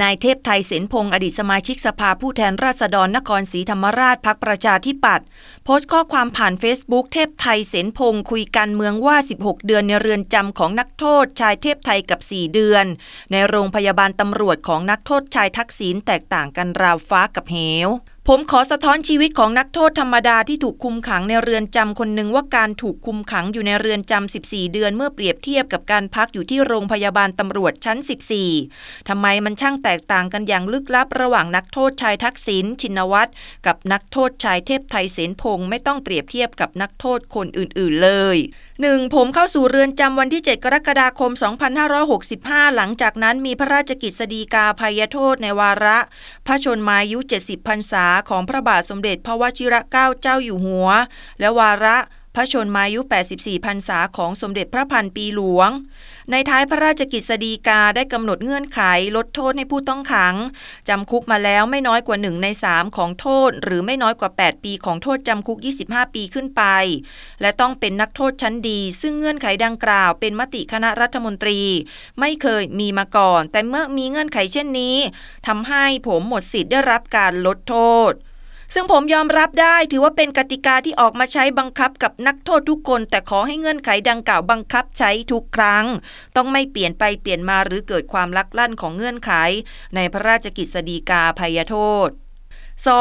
นายเทพไทยเสนพงศ์อดีตสมาชิกสภาผู้แทนราษฎรนครศรีธรรมราชพักประชาธิปัตย์โพสต์ข้อความผ่าน Facebook เทพไทยเสนพงศ์คุยกันเมืองว่า 16 เดือนในเรือนจำของนักโทษ ชายเทพไทยกับ 4 เดือน ในโรงพยาบาลตำรวจของนักโทษชายทักษิณแตกต่างกันราวฟ้ากับเหวผมขอสะท้อนชีวิตของนักโทษธรรมดาที่ถูกคุมขังในเรือนจำคนหนึ่งว่าการถูกคุมขังอยู่ในเรือนจำ14 เดือนเมื่อเปรียบเทียบกับการพักอยู่ที่โรงพยาบาลตำรวจชั้น 14 ทำไมมันช่างแตกต่างกันอย่างลึกลับระหว่างนักโทษชายทักษิณชินวัตรกับนักโทษชายเทพไทยเสนพงศ์ไม่ต้องเปรียบเทียบกับนักโทษคนอื่นๆเลย 1. ผมเข้าสู่เรือนจำวันที่ 7 กรกฎาคม 2565 หลังจากนั้นมีพระราชกิจสดีกาภัยโทษในวาระพระชนมายุ70พรรษาของพระบาทสมเด็จพระวชิระเกล้าเจ้าอยู่หัว และวาระพระชนมายุ 84พรรษาของสมเด็จพระพันปีหลวง ในท้ายพระราชกิจสดีกาได้กำหนดเงื่อนไขลดโทษให้ผู้ต้องขังจำคุกมาแล้วไม่น้อยกว่า 1 ใน 3 ของโทษ หรือไม่น้อยกว่า 8 ปีของโทษจำคุก 25 ปีขึ้นไป และต้องเป็นนักโทษชั้นดี ซึ่งเงื่อนไขดังกล่าวเป็นมติคณะรัฐมนตรี ไม่เคยมีมาก่อน แต่เมื่อมีเงื่อนไขเช่นนี้ทำให้ผมหมดสิทธิ์ได้รับการลดโทษซึ่งผมยอมรับได้ถือว่าเป็นกติกาที่ออกมาใช้บังคับกับนักโทษทุกคน แต่ขอให้เงื่อนไขดังกล่าวบังคับใช้ทุกครั้ง ต้องไม่เปลี่ยนไปเปลี่ยนมาหรือเกิดความลักลั่นของเงื่อนไข ในพระราชกิจสดีกาพยโทษ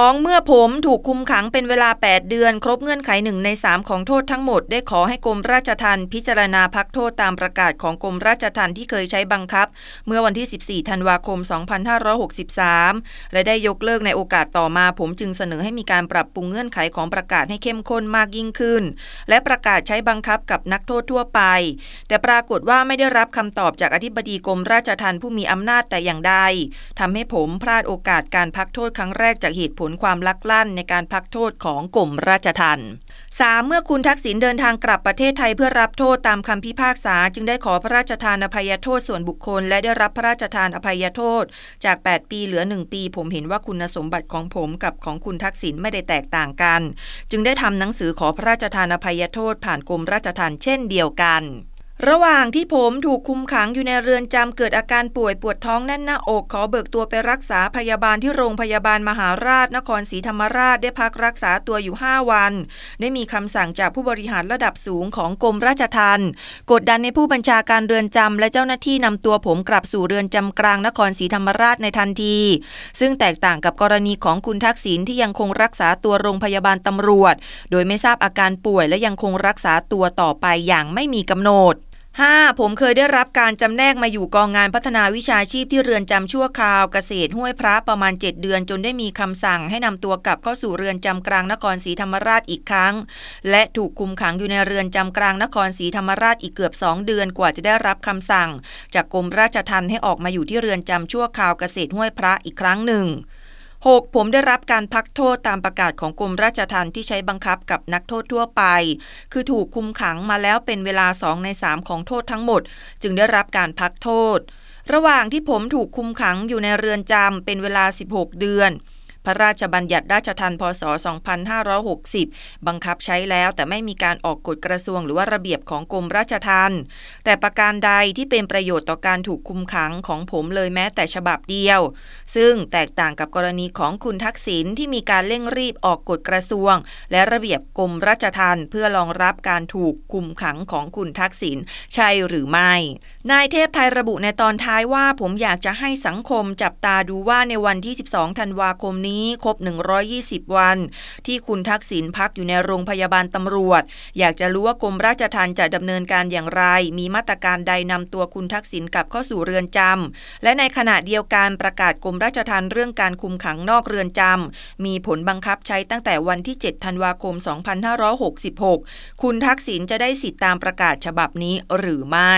2. เมื่อผมถูกคุมขังเป็นเวลา 8 เดือน ครบเงื่อนไขหนึ่งใน 3 ของโทษทั้งหมดได้ขอให้กรมราชทัณฑ์พิจารณาพักโทษตามประกาศของกรมราชทัณฑ์ที่เคยใช้บังคับ เมื่อวันที่ 14 ธันวาคม 2563 และได้ยกเลิกในโอกาสต่อมา ผมจึงเสนอให้มีการปรับปรุงเงื่อนไขของประกาศให้เข้มข้นมากยิ่งขึ้น และประกาศใช้บังคับกับนักโทษทั่วไป แต่ปรากฏว่าไม่ได้รับคำตอบจากอธิบดีกรมราชทัณฑ์ผู้มีอำนาจแต่อย่างใดทำให้ผมพลาดโอกาสการพักโทษครั้งแรกจากเหตุตุผลความลักลั่นในการพักโทษของกรมราชทัณฑ์สเมื่อคุณทักษิณเดินทางกลับประเทศไทยเพื่อรับโทษตามคำพิพากษา จึงได้ขอพระราชทานอภัยโทษส่วนบุคคลและได้รับพระราชทานอภัยโทษ จาก 8 ปีเหลือ1ปีผมเห็นว่าคุณสมบัติของผมกับของคุณทักษิณไม่ได้แตกต่างกัน จึงได้ทำหนังสือขอพระราชทานอภัยโทษ ผ่านกรมราชทัณฑ์เช่นเดียวกันระหว่างที่ผมถูกคุมขังอยู่ในเรือนจำเกิดอาการป่วยปวดท้องแน่นหน้าอก ขอเบิกตัวไปรักษาพยาบาลที่โรงพยาบาลมหาราชนครศรีธรรมราชได้พักรักษาตัวอยู่ 5 วัน ได้มีคำสั่งจากผู้บริหารระดับสูงของกรมราชทัณฑ์กดดันในผู้บัญชาการเรือนจำและเจ้าหน้าที่นำตัวผมกลับสู่เรือนจำกลางนครศรีธรรมราชในทันที ซึ่งแตกต่างกับกรณีของคุณทักษิณที่ยังคงรักษาตัวโรงพยาบาลตำรวจ โดยไม่ทราบอาการป่วยและยังคงรักษาตัวต่อไปอย่างไม่มีกำหนด 5. ผมเคยได้รับการจำแนกมาอยู่กองงานพัฒนาวิชาชีพที่เรือนจำชั่วคราวเกษตรห้วยพระประมาณ 7 เดือนจนได้มีคำสั่ง ให้นำตัวกลับเข้าสู่เรือนจำกลางนครศรีธรรมราชอีกครั้งและถูกคุมขังอยู่ในเรือนจำกลางนครศรีธรรมราชอีกเกือบ 2 เดือนกว่าจะได้รับคำสั่ง จากกรมราชทัณฑ์ให้ออกมาอยู่ที่เรือนจำชั่วคราวเกษตรห้วยพระอีกครั้งหนึ่ง 6. ผมได้รับการพักโทษตามประกาศของกรมราชทัณฑ์ที่ใช้บังคับกับนักโทษทั่วไป คือถูกคุมขังมาแล้วเป็นเวลา 2 ใน 3 ของโทษทั้งหมด จึงได้รับการพักโทษ ระหว่างที่ผมถูกคุมขังอยู่ในเรือนจำเป็นเวลา 16 เดือนพระราชบัญญัติราชทันพศ 2560 บังคับใช้แล้วแต่ไม่มีการออกกฎกระทรวง หรือว่าระเบียบของกรมราชทันแต่ประการใดที่เป็นประโยชน์ต่อการถูกคุมขังของผมเลยแม้แต่ฉบับเดียว ซึ่งแตกต่างกับกรณีของคุณทักษิณที่มีการเร่งรีบออกกฎกระทรวง และระเบียบกรมราชทันเพื่อรองรับการถูกคุมขังของคุณทักษิณใช่หรือไม่ นายเทพไทยระบุในตอนท้ายว่า ผมอยากจะให้สังคมจับตาดูว่าในวันที่ 12 ธันวาคมนี้ี้ครบ 120 วันที่คุณทักษิณพักอยู่ในโรงพยาบาลตำรวจ อยากจะรู้ ว่ากรมราชทัณฑ์จะดำเนินการอย่างไร มีมาตรการใดนำตัวคุณทักษิณกลับเข้าสู่เรือนจำและในขณะเดียวกันประกาศกรมราชทัณฑ์เรื่องการคุมขังนอกเรือนจำมีผลบังคับใช้ตั้งแต่วันที่ 7 ธันวาคม 2566 คุณทักษิณจะได้สิทธิตามประกาศฉบับนี้หรือไม่